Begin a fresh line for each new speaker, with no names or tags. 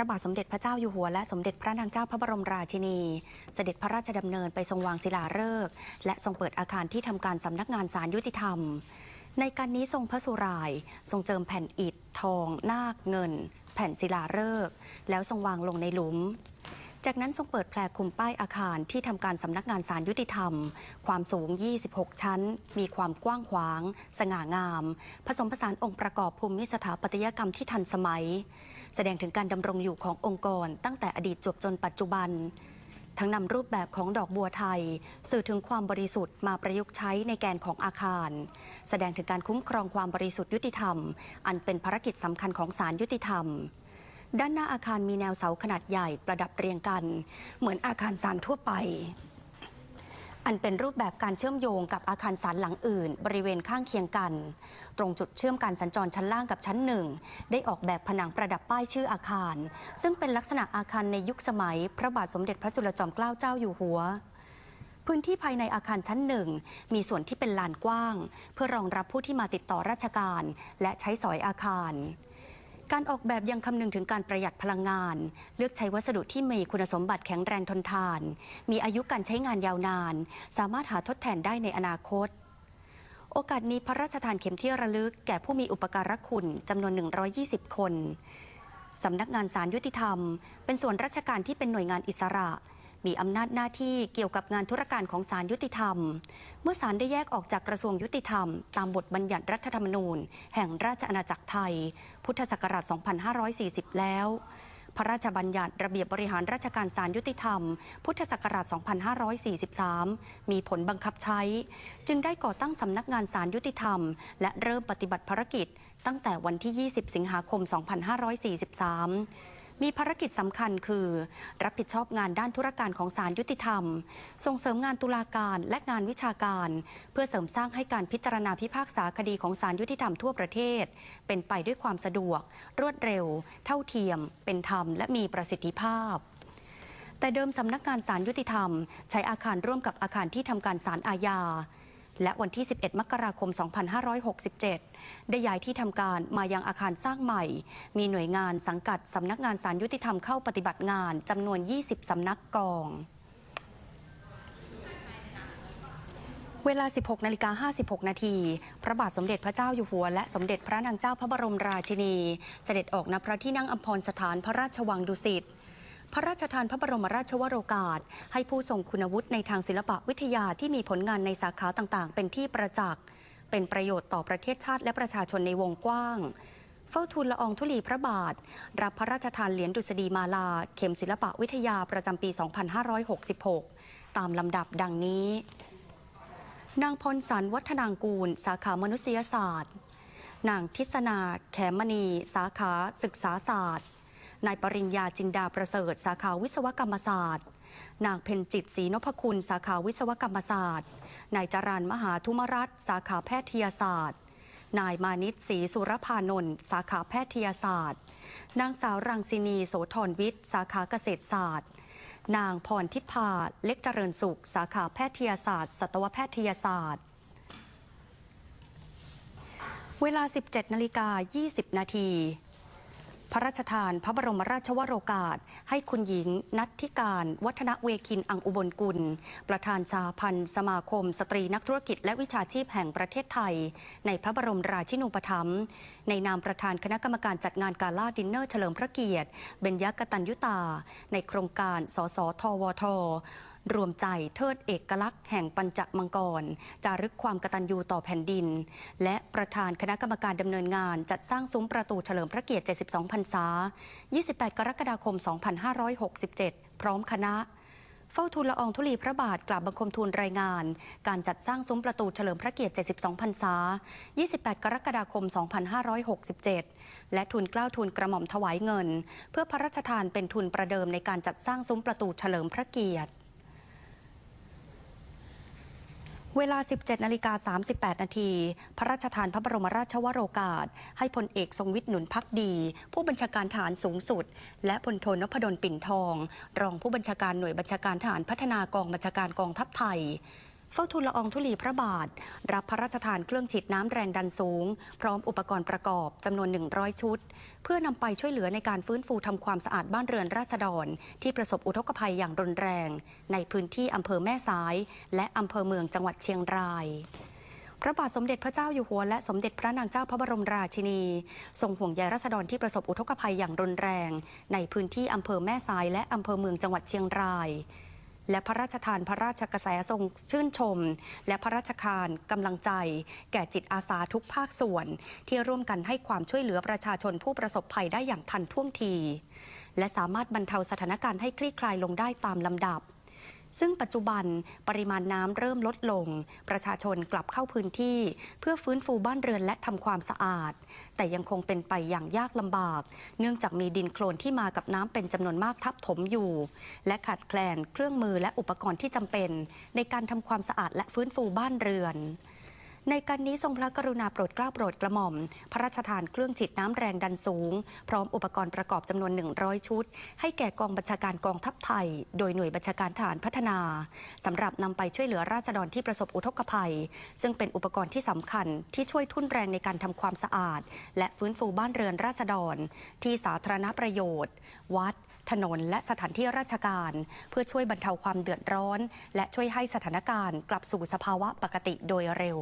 ระบาทสมเด็จพระเจ้าอยู่หัวและสมเด็จพระนางเจ้าพระบรมราชินี เสด็จพระราชดำเนินไปทรงวางศิลาฤกษ์และทรงเปิดอาคารที่ทำการสำนักงานสารยุติธรรมในการนี้ทรงพระสุรายทรงเจิมแผ่นอิฐทอง นาค เงิน แผ่นศิลาฤกษ์แล้วทรงวางลงในหลุม จากนั้นทรงเปิดแผลคุมป้ายอาคารที่ทำการสำนักงานสารยุติธรรม ความสูง 26 ชั้น มีความกว้างขวาง สง่างามผสมผสานองค์ประกอบภูมิสถาปัตยกรรมที่ทันสมัยแสดงถึงการดำรงอยู่ขององค์กรตั้งแต่อดีตจวบจนปัจจุบันทั้งนำรูปแบบของดอกบัวไทยสื่อถึงความบริสุทธิ์ มาประยุกต์ใช้ในแกนของอาคาร แสดงถึงการคุ้มครองความบริสุทธิ์ยุติธรรม อันเป็นภารกิจสำคัญของศาลยุติธรรมด้านหน้าอาคารมีแนวเสาขนาดใหญ่ประดับเรียงกัน เหมือนอาคารศาลทั่วไปอันเป็นรูปแบบการเชื่อมโยงกับอาคารสารหลังอื่นบริเวณข้างเคียงกัน ตรงจุดเชื่อมการสัญจรชั้นล่างกับชั้นหนึ่งได้ออกแบบผนังประดับป้ายชื่ออาคาร ซึ่งเป็นลักษณะอาคารในยุคสมัยพระบาทสมเด็จพระจุลจอมเกล้าเจ้าอยู่หัว พื้นที่ภายในอาคารชั้นหนึ่งมีส่วนที่เป็นลานกว้าง เพื่อรองรับผู้ที่มาติดต่อราชการและใช้สอยอาคารการออกแบบยังคำนึงถึงการประหยัดพลังงาน เลือกใช้วัสดุที่มีคุณสมบัติแข็งแรงทนทาน มีอายุการใช้งานยาวนาน สามารถหาทดแทนได้ในอนาคต โอกาสนี้พระราชทานเข็มที่ระลึกแก่ผู้มีอุปการะคุณจำนวน 120 คนสำนักงานสารยุติธรรม เป็นส่วนราชการที่เป็นหน่วยงานอิสระมีอำนาจหน้าที่เกี่ยวกับงานธุรการของศาลยุติธรรม เมื่อศาลได้แยกออกจากกระทรวงยุติธรรม ตามบทบัญญัติรัฐธรรมนูญแห่งราชอาณาจักรไทย พุทธศักราช 2540 แล้ว พระราชบัญญัติระเบียบบริหารราชการศาลยุติธรรม พุทธศักราช 2543 มีผลบังคับใช้ จึงได้ก่อตั้งสำนักงานศาลยุติธรรม และเริ่มปฏิบัติภารกิจ ตั้งแต่วันที่ 20 สิงหาคม 2543มีภารกิจสำคัญคือ รับผิดชอบงานด้านธุรการของศาลยุติธรรม ส่งเสริมงานตุลาการและงานวิชาการ เพื่อเสริมสร้างให้การพิจารณาพิพากษาคดีของศาลยุติธรรมทั่วประเทศเป็นไปด้วยความสะดวก รวดเร็ว เท่าเทียม เป็นธรรมและมีประสิทธิภาพ แต่เดิมสำนักงานศาลยุติธรรม ใช้อาคารร่วมกับอาคารที่ทำการศาลอาญาและวันที่ 11 มกราคม 2567 ได้ย้ายที่ทำการมายังอาคารสร้างใหม่ มีหน่วยงานสังกัดสำนักงานสารยุติธรรมเข้าปฏิบัติงานจำนวน 20สำนักกอง เวลา 16นาฬิกา56นาทีพระบาทสมเด็จพระเจ้าอยู่หัวและสมเด็จพระนางเจ้าพระบรมราชินี เสด็จออกณพระที่นั่งอัมพรสถานพระราชวังดุสิตพระราชทานพระบรมราชวโรกาสให้ผู้ทรงคุณวุฒิในทางศิลปะวิทยาที่มีผลงานในสาขาต่างๆ เป็นที่ประจักษ์เป็นประโยชน์ต่อประเทศชาติและประชาชนในวงกว้าง เฝ้าทูลละองธุลีพระบาท รับพระราชทานเหรียญดุษฎีมาลาเข็มศิลปะวิทยาประจำปี 2566 ตามลำดับดังนี้ นางพลสันวัฒนางกูล สาขามนุษยศาสตร์นางทิศนาแขมณี สาขา ศึกษาศาสตร์นายปริญญาจินดาประเสริฐ สาขาวิศวกรรมศาสตร์ นางเพนจิตศรีนพคุณสาขาวิศวกรรมศาสตร์ นายจรันมหาธุมรัตสาขาแพทยศาสตร์นายมานิตศรีสุรพานนท์สาขาแพทยศาสตร์ นางสาวรังสินี โสธรวิทย์ สาขาเกษตรศาสตร์ นางพรทิพาเล็กเจริญสุข สาขาแพทยศาสตร์สัตวแพทยศาสตร์ เวลา 17นาฬิกา20นาทีพระราชทานพระบรมราชวโรกาสให้คุณหญิงนัทธิการวัฒนเวคินอังอุบลกุล ประธานชาพันธ์สมาคม สตรีนักธุรกิจ และวิชาชีพแห่งประเทศไทย ในพระบรมราชินูปถัมภ์ในนามประธานคณะกรรมการจัดงานกาล่าดินเนอร์เฉลิมพระเกียรติเบญยกตัญยุตา ในโครงการ สสทวทรวมใจเทิดเอกลักษณ์แห่งปัญจมังกรจารึกความกตัญญูต่อแผ่นดิน และประธานคณะกรรมการดำเนินงาน จัดสร้างซุ้มประตูเฉลิมพระเกียรติ 72พรรษา28 กรกฎาคม 2567 พร้อมคณะ เฝ้าทูลละอองธุลีพระบาทกราบบังคมทูลรายงาน การจัดสร้างซุ้มประตูเฉลิมพระเกียรติ 72พรรษา28 กรกฎาคม 2567 และทูลกล้าวทูลกระหม่อมถวายเงิน เพื่อพระราชทานเป็นทุนประเดิมในการจัดสร้างซุ้มประตูเฉลิมพระเกียรติเวลา 17 นาฬิกา 38 นาที พระราชทานพระบรมราชวโรกาส ให้พลเอกทรงวิทย์หนุนพักดี ผู้บัญชาการฐานสูงสุด และพลโทนพดลปิ่นทอง รองผู้บัญชาการหน่วยบัญชาการฐานพัฒนากองบัญชาการกองทัพไทยเฝ้าทูลละอองธุลีพระบาท รับพระราชทานเครื่องฉีดน้ำแรงดันสูง พร้อมอุปกรณ์ประกอบจำนวน 100 ชุด เพื่อนำไปช่วยเหลือในการฟื้นฟูทำความสะอาดบ้านเรือนราษฎร ที่ประสบอุทกภัยอย่างรุนแรง ในพื้นที่อำเภอแม่สาย และอำเภอเมืองจังหวัดเชียงรายพระบาทสมเด็จพระเจ้าอยู่หัวและ สมเด็จพระนางเจ้าพระบรมราชินีทรงห่วงใยรัษฎรที่ประสบอุทกภัยอย่างรุนแรง ในพื้นที่อำเภอแม่สายและอำเภอเมืองจังหวัดเชียงรายและพระราชทานพระราชกระแสทรงชื่นชม และพระราชทานกำลังใจ แก่จิตอาสาทุกภาคส่วน ที่ร่วมกันให้ความช่วยเหลือประชาชนผู้ประสบภัยได้อย่างทันท่วงที และสามารถบรรเทาสถานการณ์ให้คลี่คลายลงได้ตามลำดับซึ่งปัจจุบันปริมาณน้ำเริ่มลดลง ประชาชนกลับเข้าพื้นที่เพื่อฟื้นฟูบ้านเรือนและทำความสะอาด แต่ยังคงเป็นไปอย่างยากลำบาก เนื่องจากมีดินโคลนที่มากับน้ำเป็นจำนวนมากทับถมอยู่ และขาดแคลน เครื่องมือและอุปกรณ์ที่จำเป็น ในการทำความสะอาดและฟื้นฟูบ้านเรือนในการนี้ทรงพระกรุณาโปรดเกล้าโปรดกระหม่อม พระราชทานเครื่องฉีดน้ำแรงดันสูง พร้อมอุปกรณ์ประกอบจำนวน 100 ชุด ให้แก่กองบัญชาการกองทัพไทย โดยหน่วยบัญชาการฐานพัฒนาสำหรับนำไปช่วยเหลือราษฎรที่ประสบอุทกภัย ซึ่งเป็นอุปกรณ์ที่สำคัญที่ช่วยทุ่นแรงในการทำความสะอาด และฟื้นฟูบ้านเรือนราษฎร ที่สาธารณประโยชน์ วัด ถนน และสถานที่ราชการ เพื่อช่วยบรรเทาความเดือดร้อน และช่วยให้สถานการณ์ กลับสู่สภาวะปกติโดยเร็ว